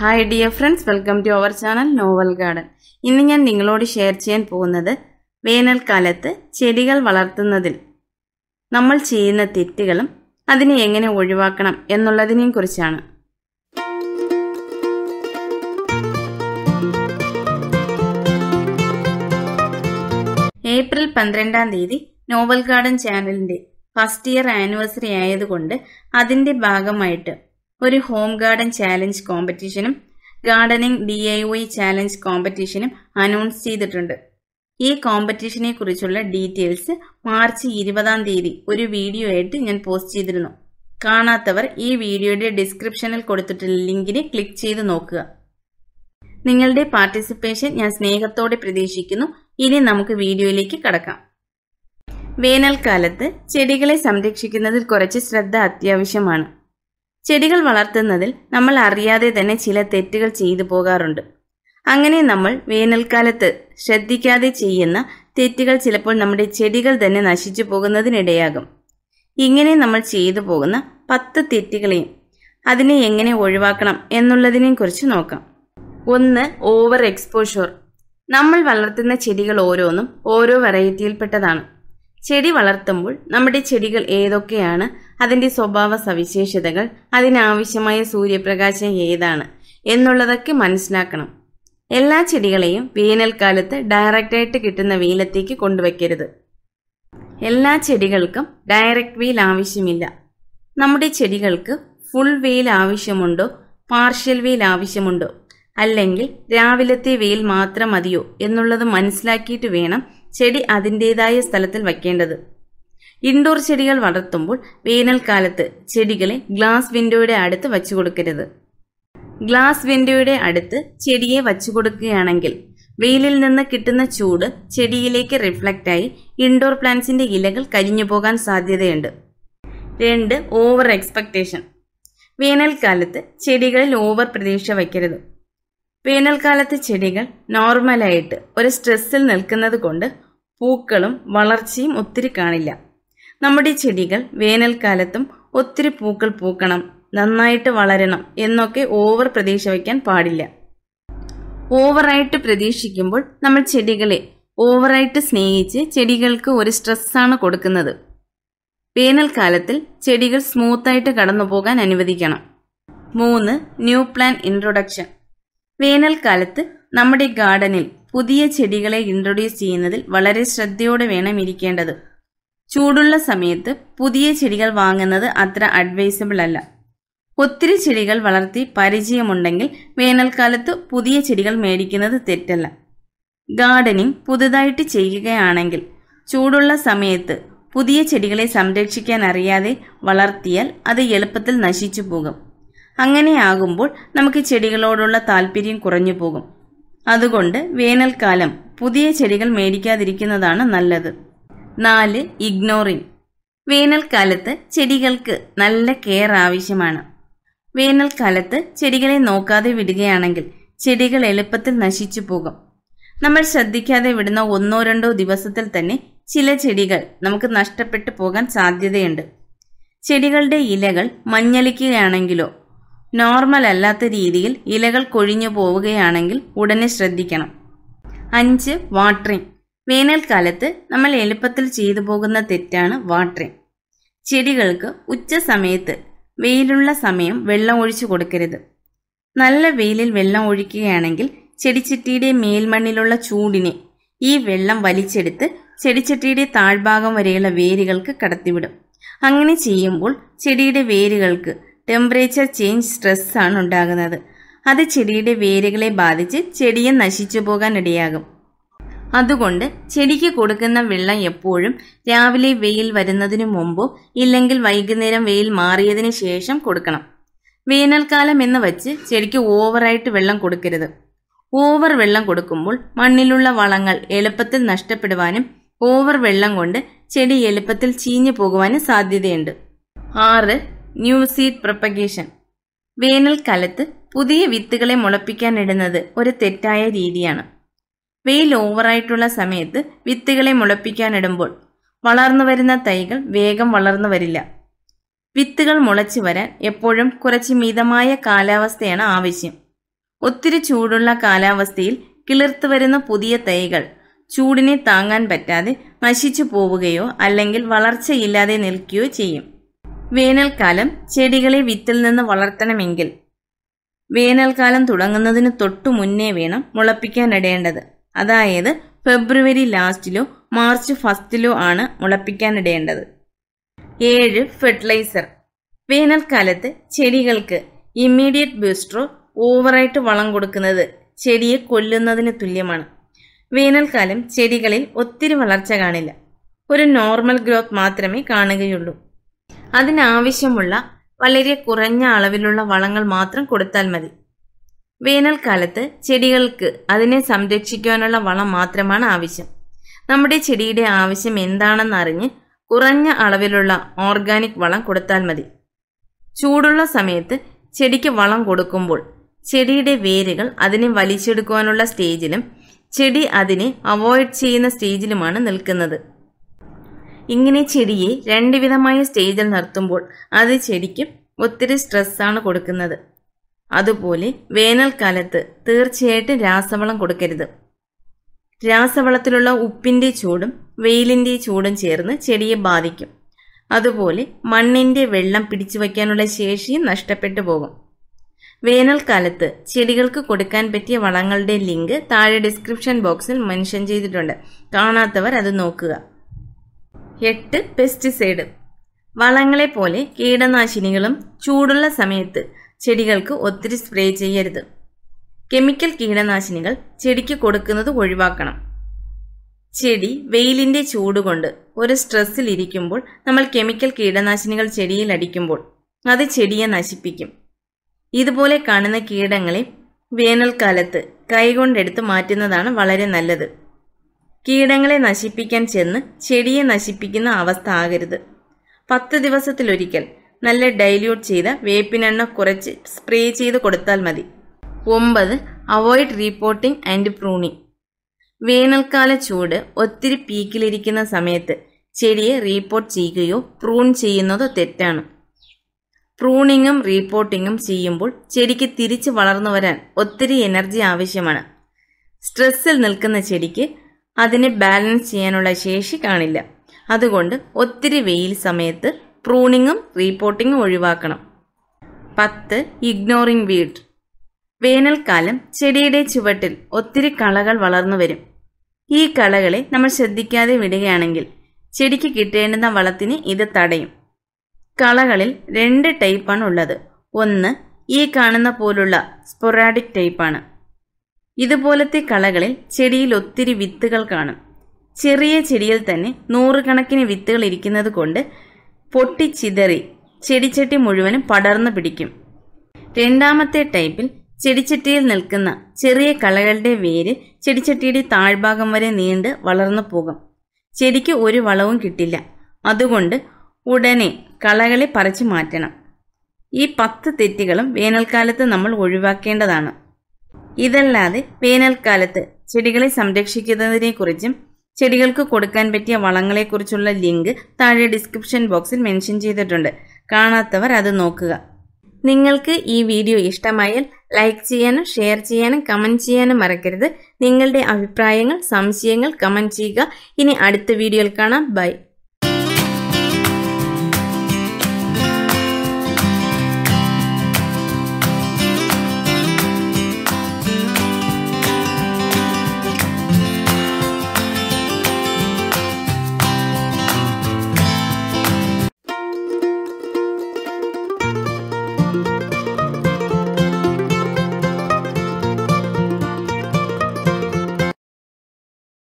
hi dear friends welcome to our channel Novel Garden ഇന്ന് ഞാൻ നിങ്ങളോട് ഷെയർ ചെയ്യാൻ പോകുന്നത് വേനൽക്കാലത്ത് ചെടികൾ വളർത്തുന്നതിൽ നമ്മൾ ചെയ്യുന്ന തെറ്റുകളും അതിനെ എങ്ങനെ ഒഴിവാക്കണം എന്നുള്ളതിനെയും കുറിച്ചാണ് ഏപ്രിൽ പന്ത്രണ്ടാം തീയതി നോവൽ ഗാർഡൻ ചാനലിന്റെ ഫസ്റ്റ് ഇയർ ആനിവേഴ്സറി ആയതുകൊണ്ട് അതിന്റെ ഭാഗമായിട്ട് ഒരു ഹോം ഗാർഡൻ ചാലഞ്ച് കോമ്പറ്റീഷനും gardening D I Y challenge കോമ്പറ്റീഷനും അനൗൺസ് ചെയ്തിട്ടുണ്ട് ഈ കോമ്പറ്റീഷനെ കുറിച്ചുള്ള ഡീറ്റെയിൽസ് മാർച്ച് ഇരുപതാം തീയതി ഒരു വീഡിയോ ആയിട്ട് ഞാൻ പോസ്റ്റ് ചെയ്തിരുന്നു കാണാത്തവർ ഈ വീഡിയോയുടെ ഡിസ്ക്രിപ്ഷനിൽ കൊടുത്തിട്ടുള്ള ലിങ്കിനെ ക്ലിക്ക് ചെയ്ത് നോക്കുക നിങ്ങളുടെ പാർട്ടിസിപ്പേഷൻ ഞാൻ സ്നേഹത്തോടെ പ്രതീക്ഷിക്കുന്നു ഇനി നമുക്ക് വീഡിയോയിലേക്ക് കടക്കാം വേനൽക്കാലത്ത് ചെടികളെ സംരക്ഷിക്കുന്നതിൽ കുറച്ച് ശ്രദ്ധ അത്യാവശ്യമാണ് ചെടികൾ വളർത്തുന്നതിൽ നമ്മൾ അറിയാതെ തന്നെ ചില തെറ്റുകൾ ചെയ്തു പോകാറുണ്ട് അങ്ങനെ നമ്മൾ വേനൽക്കാലത്ത് ശ്രദ്ധിക്കാതെ ചെയ്യുന്ന തെറ്റുകൾ ചിലപ്പോൾ നമ്മുടെ ചെടികൾ തന്നെ നശിച്ചു പോകുന്നതിനിടയാകും ഇങ്ങനെ നമ്മൾ ചെയ്തു പോകുന്ന പത്ത് തെറ്റുകളെയും അതിനെ എങ്ങനെ ഒഴിവാക്കണം എന്നുള്ളതിനെയും കുറിച്ച് നോക്കാം ഒന്ന് ഓവർ എക്സ്പോഷർ നമ്മൾ വളർത്തുന്ന ചെടികൾ ഓരോന്നും ഓരോ വെറൈറ്റിയിൽപ്പെട്ടതാണ് ചെടി വളർത്തുമ്പോൾ നമ്മുടെ ചെടികൾ ഏതൊക്കെയാണ് അതിൻ്റെ സ്വഭാവ സവിശേഷതകൾ അതിനാവശ്യമായ സൂര്യപ്രകാശം ഏതാണ് എന്നുള്ളതൊക്കെ മനസ്സിലാക്കണം എല്ലാ ചെടികളെയും വേനൽക്കാലത്ത് ഡയറക്റ്റായിട്ട് കിട്ടുന്ന വെയിലത്തേക്ക് കൊണ്ടുവയ്ക്കരുത് എല്ലാ ചെടികൾക്കും ഡയറക്റ്റ് വെയിൽ ആവശ്യമില്ല നമ്മുടെ ചെടികൾക്ക് ഫുൾ വെയിൽ ആവശ്യമുണ്ടോ പാർഷ്യൽ വെയിൽ ആവശ്യമുണ്ടോ അല്ലെങ്കിൽ രാവിലത്തെ വെയിൽ മാത്രം മതിയോ എന്നുള്ളത് മനസ്സിലാക്കിയിട്ട് വേണം ചെടി അതിൻ്റേതായ സ്ഥലത്തിൽ വയ്ക്കേണ്ടത് ഇൻഡോർ ചെടികൾ വളർത്തുമ്പോൾ വേനൽക്കാലത്ത് ചെടികളെ ഗ്ലാസ് വിൻഡോയുടെ അടുത്ത് വച്ചു കൊടുക്കരുത് ഗ്ലാസ് വിൻഡോയുടെ അടുത്ത് ചെടിയെ വച്ചു കൊടുക്കുകയാണെങ്കിൽ വെയിലിൽ നിന്ന് കിട്ടുന്ന ചൂട് ചെടിയിലേക്ക് റിഫ്ലക്റ്റായി ഇൻഡോർ പ്ലാന്റ്സിൻ്റെ ഇലകൾ കരിഞ്ഞു പോകാൻ സാധ്യതയുണ്ട് രണ്ട് ഓവർ എക്സ്പെക്റ്റേഷൻ വേനൽക്കാലത്ത് ചെടികളിൽ ഓവർ പ്രതീക്ഷ വയ്ക്കരുത് വേനൽക്കാലത്ത് ചെടികൾ നോർമലായിട്ട് ഒരു സ്ട്രെസ്സിൽ നിൽക്കുന്നത് കൊണ്ട് പൂക്കളും വളർച്ചയും ഒത്തിരി കാണില്ല നമ്മുടെ ചെടികൾ വേനൽക്കാലത്തും ഒത്തിരി പൂക്കൾ പൂക്കണം നന്നായിട്ട് വളരണം എന്നൊക്കെ ഓവർ പ്രതീക്ഷ വയ്ക്കാൻ പാടില്ല ഓവറായിട്ട് പ്രതീക്ഷിക്കുമ്പോൾ നമ്മൾ ചെടികളെ ഓവറായിട്ട് സ്നേഹിച്ച് ചെടികൾക്ക് ഒരു സ്ട്രെസ്സാണ് കൊടുക്കുന്നത് വേനൽക്കാലത്തിൽ ചെടികൾ സ്മൂത്തായിട്ട് കടന്നു പോകാൻ അനുവദിക്കണം മൂന്ന് ന്യൂ പ്ലാൻ ഇൻട്രൊഡക്ഷൻ വേനൽക്കാലത്ത് നമ്മുടെ ഗാർഡനിൽ പുതിയ ചെടികളെ ഇൻട്രൊഡ്യൂസ് ചെയ്യുന്നതിൽ വളരെ ശ്രദ്ധയോടെ വേണം ഇരിക്കേണ്ടത് ചൂടുള്ള സമയത്ത് പുതിയ ചെടികൾ വാങ്ങുന്നത് അത്ര അഡ്വൈസബിൾ അല്ല ഒത്തിരി ചെടികൾ വളർത്തി പരിചയമുണ്ടെങ്കിൽ വേനൽക്കാലത്ത് പുതിയ ചെടികൾ മേടിക്കുന്നത് തെറ്റല്ല ഗാർഡനിങ് പുതുതായിട്ട് ചെയ്യുകയാണെങ്കിൽ ചൂടുള്ള സമയത്ത് പുതിയ ചെടികളെ സംരക്ഷിക്കാൻ അറിയാതെ വളർത്തിയാൽ അത് എളുപ്പത്തിൽ നശിച്ചു പോകും അങ്ങനെയാകുമ്പോൾ നമുക്ക് ചെടികളോടുള്ള താല്പര്യം കുറഞ്ഞു പോകും അതുകൊണ്ട് വേനൽക്കാലം പുതിയ ചെടികൾ മേടിക്കാതിരിക്കുന്നതാണ് നല്ലത് നാല് ഇഗ്നോറിങ് വേനൽക്കാലത്ത് ചെടികൾക്ക് നല്ല കെയർ ആവശ്യമാണ് വേനൽക്കാലത്ത് ചെടികളെ നോക്കാതെ വിടുകയാണെങ്കിൽ ചെടികൾ എളുപ്പത്തിൽ നശിച്ചു പോകും നമ്മൾ ശ്രദ്ധിക്കാതെ വിടുന്ന ഒന്നോ രണ്ടോ ദിവസത്തിൽ തന്നെ ചില ചെടികൾ നമുക്ക് നഷ്ടപ്പെട്ടു പോകാൻ സാധ്യതയുണ്ട് ചെടികളുടെ ഇലകൾ മഞ്ഞളിക്കുകയാണെങ്കിലോ നോർമൽ അല്ലാത്ത രീതിയിൽ ഇലകൾ കൊഴിഞ്ഞു പോവുകയാണെങ്കിൽ ഉടനെ ശ്രദ്ധിക്കണം അഞ്ച് വാട്ടറിംഗ് വേനൽക്കാലത്ത് നമ്മൾ എളുപ്പത്തിൽ ചെയ്തു പോകുന്ന തെറ്റാണ് വാട്ടറിംഗ് ചെടികൾക്ക് ഉച്ച സമയത്ത് വെയിലുള്ള സമയം വെള്ളം ഒഴിച്ചു കൊടുക്കരുത് നല്ല വെയിലിൽ വെള്ളം ഒഴിക്കുകയാണെങ്കിൽ ചെടിച്ചട്ടിയുടെ മേൽമണ്ണിലുള്ള ചൂടിനെ ഈ വെള്ളം വലിച്ചെടുത്ത് ചെടിച്ചട്ടിയുടെ താഴ്ഭാഗം വരെയുള്ള വേരുകൾക്ക് കടത്തിവിടും അങ്ങനെ ചെയ്യുമ്പോൾ ചെടിയുടെ വേരുകൾക്ക് ടെമ്പറേച്ചർ ചേഞ്ച് സ്ട്രെസ്സാണ് ഉണ്ടാകുന്നത് അത് ചെടിയുടെ വേരുകളെ ബാധിച്ച് ചെടിയെ നശിച്ചു പോകാൻ ഇടയാകും അതുകൊണ്ട് ചെടിക്ക് കൊടുക്കുന്ന വെള്ളം എപ്പോഴും രാവിലെ വെയിൽ വരുന്നതിനു മുമ്പോ ഇല്ലെങ്കിൽ വൈകുന്നേരം വെയിൽ മാറിയതിനു ശേഷം കൊടുക്കണം വേനൽക്കാലം എന്ന് വച്ച് ചെടിക്ക് ഓവറായിട്ട് വെള്ളം കൊടുക്കരുത് ഓവർ വെള്ളം കൊടുക്കുമ്പോൾ മണ്ണിലുള്ള വളങ്ങൾ എളുപ്പത്തിൽ നഷ്ടപ്പെടുവാനും ഓവർ വെള്ളം കൊണ്ട് ചെടി എളുപ്പത്തിൽ ചീഞ്ഞു പോകുവാനും സാധ്യതയുണ്ട് ആറ് ന്യൂ സീഡ് പ്രൊപ്പഗേഷൻ വേനൽക്കാലത്ത് പുതിയ വിത്തുകളെ മുളപ്പിക്കാനിടുന്നത് ഒരു തെറ്റായ രീതിയാണ് വെയിൽ ഓവറായിട്ടുള്ള സമയത്ത് വിത്തുകളെ മുളപ്പിക്കാനിടുമ്പോൾ വളർന്നു വരുന്ന തൈകൾ വേഗം വളർന്നു വരില്ല വിത്തുകൾ മുളച്ചു വരാൻ എപ്പോഴും കുറച്ച് മിതമായ കാലാവസ്ഥയാണ് ആവശ്യം ഒത്തിരി ചൂടുള്ള കാലാവസ്ഥയിൽ കിളിർത്തു വരുന്ന പുതിയ തൈകൾ ചൂടിനെ താങ്ങാൻ പറ്റാതെ നശിച്ചു പോവുകയോ അല്ലെങ്കിൽ വളർച്ചയില്ലാതെ നിൽക്കുകയോ ചെയ്യും വേനൽക്കാലം ചെടികളെ വിത്തിൽ നിന്ന് വളർത്തണമെങ്കിൽ വേനൽക്കാലം തുടങ്ങുന്നതിന് തൊട്ടു മുന്നേ വേണം മുളപ്പിക്കാനിടേണ്ടത് അതായത് ഫെബ്രുവരി ലാസ്റ്റിലോ മാർച്ച് ഫസ്റ്റിലോ ആണ് മുളപ്പിക്കാനിടേണ്ടത് ഏഴ് ഫെർട്ടിലൈസർ വേനൽക്കാലത്ത് ചെടികൾക്ക് ഇമ്മീഡിയറ്റ് ബൂസ്റ്ററോ ഓവറായിട്ട് വളം കൊടുക്കുന്നത് ചെടിയെ കൊല്ലുന്നതിന് തുല്യമാണ് വേനൽക്കാലം ചെടികളിൽ ഒത്തിരി വളർച്ച കാണില്ല ഒരു നോർമൽ ഗ്രോത്ത് മാത്രമേ കാണുകയുള്ളൂ അതിനാവശ്യമുള്ള വളരെ കുറഞ്ഞ അളവിലുള്ള വളങ്ങൾ മാത്രം കൊടുത്താൽ മതി വേനൽക്കാലത്ത് ചെടികൾക്ക് അതിനെ സംരക്ഷിക്കാനുള്ള വളം മാത്രമാണ് ആവശ്യം നമ്മുടെ ചെടിയുടെ ആവശ്യം എന്താണെന്ന് അറിഞ്ഞ് കുറഞ്ഞ അളവിലുള്ള ഓർഗാനിക് വളം കൊടുത്താൽ മതി ചൂടുള്ള സമയത്ത് ചെടിക്ക് വളം കൊടുക്കുമ്പോൾ ചെടിയുടെ വേരുകൾ അതിനെ വലിച്ചെടുക്കുവാനുള്ള സ്റ്റേജിലും ചെടി അതിനെ അവോയ്ഡ് ചെയ്യുന്ന സ്റ്റേജിലുമാണ് നിൽക്കുന്നത് ഇങ്ങനെ ചെടിയെ രണ്ട് വിധമായ സ്റ്റേജിൽ നിർത്തുമ്പോൾ അത് ചെടിക്ക് ഒത്തിരി സ്ട്രെസ്സാണ് കൊടുക്കുന്നത് അതുപോലെ വേനൽക്കാലത്ത് തീർച്ചയായിട്ടും രാസവളം കൊടുക്കരുത് രാസവളത്തിലുള്ള ഉപ്പിൻ്റെ ചൂടും വെയിലിൻ്റെ ചൂടും ചേർന്ന് ചെടിയെ ബാധിക്കും അതുപോലെ മണ്ണിൻ്റെ വെള്ളം പിടിച്ചു വയ്ക്കാനുള്ള ശേഷിയും നഷ്ടപ്പെട്ടു പോകും വേനൽക്കാലത്ത് ചെടികൾക്ക് കൊടുക്കാൻ പറ്റിയ വളങ്ങളുടെ ലിങ്ക് താഴെ ഡിസ്ക്രിപ്ഷൻ ബോക്സിൽ മെൻഷൻ ചെയ്തിട്ടുണ്ട് കാണാത്തവർ അത് നോക്കുക എട്ട് പെസ്റ്റിസൈഡ് വളങ്ങളെ പോലെ കീടനാശിനികളും ചൂടുള്ള സമയത്ത് ചെടികൾക്ക് ഒത്തിരി സ്പ്രേ ചെയ്യരുത് കെമിക്കൽ കീടനാശിനികൾ ചെടിക്ക് കൊടുക്കുന്നത് ഒഴിവാക്കണം ചെടി വെയിലിൻ്റെ കൊണ്ട് ഒരു സ്ട്രെസ്സിൽ ഇരിക്കുമ്പോൾ നമ്മൾ കെമിക്കൽ കീടനാശിനികൾ ചെടിയിൽ അടിക്കുമ്പോൾ അത് ചെടിയെ നശിപ്പിക്കും ഇതുപോലെ കാണുന്ന കീടങ്ങളെ വേനൽക്കാലത്ത് കൈകൊണ്ടെടുത്ത് മാറ്റുന്നതാണ് വളരെ നല്ലത് കീടങ്ങളെ നശിപ്പിക്കാൻ ചെന്ന് ചെടിയെ നശിപ്പിക്കുന്ന അവസ്ഥ ആകരുത് പത്ത് ദിവസത്തിലൊരിക്കൽ നല്ല ഡൈല്യൂട്ട് ചെയ്ത വേപ്പിനെണ്ണ കുറച്ച് സ്പ്രേ ചെയ്ത് കൊടുത്താൽ മതി ഒമ്പത് അവോയ്ഡ് റീപോർട്ടിംഗ് ആൻഡ് പ്രൂണിംഗ് വേനൽക്കാല ചൂട് ഒത്തിരി പീക്കിലിരിക്കുന്ന സമയത്ത് ചെടിയെ റീപോർട്ട് ചെയ്യുകയോ പ്രൂൺ ചെയ്യുന്നതോ തെറ്റാണ് പ്രൂണിങ്ങും റീപോർട്ടിങ്ങും ചെയ്യുമ്പോൾ ചെടിക്ക് തിരിച്ചു വളർന്നു വരാൻ ഒത്തിരി എനർജി ആവശ്യമാണ് സ്ട്രെസ്സിൽ നിൽക്കുന്ന ചെടിക്ക് അതിനെ ബാലൻസ് ചെയ്യാനുള്ള ശേഷി കാണില്ല അതുകൊണ്ട് ഒത്തിരി വെയിൽ സമയത്ത് പ്രൂണിങ്ങും റീപോർട്ടിങ്ങും ഒഴിവാക്കണം പത്ത് ഇഗ്നോറിംഗ് വീഡ് വേനൽക്കാലം ചെടിയുടെ ചുവട്ടിൽ ഒത്തിരി കളകൾ വളർന്നു വരും ഈ കളകളെ നമ്മൾ ശ്രദ്ധിക്കാതെ വിടുകയാണെങ്കിൽ ചെടിക്ക് കിട്ടേണ്ടുന്ന വളത്തിന് ഇത് തടയും കളകളിൽ രണ്ട് ടൈപ്പാണ് ഉള്ളത് ഒന്ന് ഈ കാണുന്ന പോലുള്ള സ്പൊറാഡിക് ടൈപ്പാണ് ഇതുപോലത്തെ കളകളിൽ ചെടിയിൽ ഒത്തിരി വിത്തുകൾ കാണും ചെറിയ ചെടിയിൽ തന്നെ നൂറുകണക്കിന് വിത്തുകൾ ഇരിക്കുന്നത് കൊണ്ട് പൊട്ടിച്ചിതറി ചെടിച്ചട്ടി മുഴുവനും പടർന്നു പിടിക്കും രണ്ടാമത്തെ ടൈപ്പിൽ ചെടിച്ചട്ടിയിൽ നിൽക്കുന്ന ചെറിയ കളകളുടെ വേര് ചെടിച്ചട്ടിയുടെ താഴ്ഭാഗം വരെ നീണ്ട് വളർന്നു പോകും ചെടിക്ക് ഒരു വളവും കിട്ടില്ല അതുകൊണ്ട് ഉടനെ കളകളെ പറിച്ചു മാറ്റണം ഈ പത്ത് തെറ്റുകളും വേനൽക്കാലത്ത് നമ്മൾ ഒഴിവാക്കേണ്ടതാണ് ഇതല്ലാതെ വേനൽക്കാലത്ത് ചെടികളെ സംരക്ഷിക്കുന്നതിനെക്കുറിച്ചും ചെടികൾക്ക് കൊടുക്കാൻ പറ്റിയ വളങ്ങളെക്കുറിച്ചുള്ള ലിങ്ക് താഴെ ഡിസ്ക്രിപ്ഷൻ ബോക്സിൽ മെൻഷൻ ചെയ്തിട്ടുണ്ട് കാണാത്തവർ അത് നോക്കുക നിങ്ങൾക്ക് ഈ വീഡിയോ ഇഷ്ടമായാൽ ലൈക്ക് ചെയ്യാനും ഷെയർ ചെയ്യാനും കമൻറ്റ് ചെയ്യാനും മറക്കരുത് നിങ്ങളുടെ അഭിപ്രായങ്ങൾ സംശയങ്ങൾ കമൻറ്റ് ചെയ്യുക ഇനി അടുത്ത വീഡിയോയിൽ കാണാം ബൈ